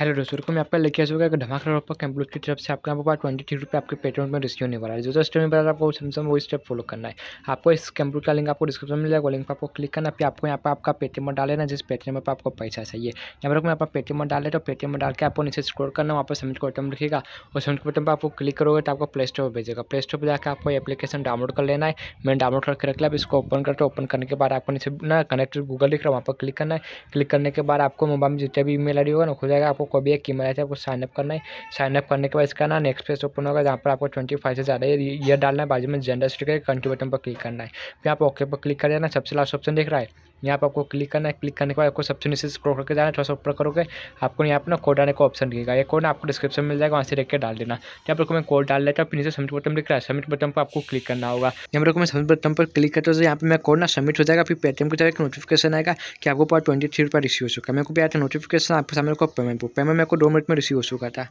hello दोस्तों को मैं आपका लेके आ चुका है धमाका रोपा कैम्पलूज की तरफ से आपके यहाँ पर ट्वेंटी थ्री रुपये आपके पेट्रोल में रिसीव होने वाला है जो जो स्टेप में बताया आपको सैमसंग वो स्टेप फॉलो करना है आपको इस कैम्पलूज का लिंक आपको डिस्क्रिप्शन में मिलेगा लिंक पर आपको क्लिक करना फिर आपको यहाँ पर आपका पेटीएम डाल लेना जिस पेटीएम पर आपको पैसा चाहिए यहाँ पर मैं आपका पेटीएम डाल लेता हूँ पेटीएम डाल के आपको नीचे स्क्रोल करना वहाँ पर सबमिट को बटन लिखेगा और सबमिट बटन पर आपको क्लिक करोगे तो आपको प्ले स्टोर पर भेजेगा प्ले स्टोर पर जाकर आपको एप्लीकेशन डाउनलोड कर लेना है मैंने डाउनलोड करके रख लिया इसको ओपन करते ओपन करने के बाद आपको नीचे ना कनेक्ट गूगल लिख रहा है वहाँ पर क्लिक करना है क्लिक करने के बाद आपको मोबाइल में जितना भी ईमेल आई होगा ना खो जाएगा आपको आपको भी एक ईमेल आई थी आपको साइनअप करना है साइनअप करने के बाद इसका ना नेक्स्ट पेज ओपन होगा जहाँ पर आपको ट्वेंटी फाइव से ज़्यादा ईयर डालना है बाजू में जेंडर स्टिकर कंट्री बटन पर क्लिक करना है फिर आप ओके पर क्लिक कर देना सबसे लास्ट ऑप्शन देख रहा है यहाँ पर आपको क्लिक करना है क्लिक करने के बाद आपको सबसे नीचे स्क्रॉल करके जाना है थोड़ा सा ऊपर करोगे आपको यहाँ पर ना कोड आने का ऑप्शन दिखेगा ये कोड आपको डिस्क्रिप्शन मिल जाएगा वहाँ से रख डाल देना यहाँ पर मैं कोड डाल लेता हूँ फिर नीचे सबमिट बटन दिख रहा है सबमिट बटन पर आपको क्लिक करना होगा यहाँ पर मैं सबमिट बटन पर क्लिक करता हूँ तो यहाँ पर मैं कोड ना सबमिट हो जाएगा फिर पेटीएम की तरह एक नोटिफिकेशन आएगा कि आपको पास ट्वेंटी थ्री रुपये रिसीव हो चुका है मेरे को भी आया था नोटिफिकेशन आपके सामने को पेमेंट पेमेंट मेरे को दो मिनट में रिसीव हो चुका था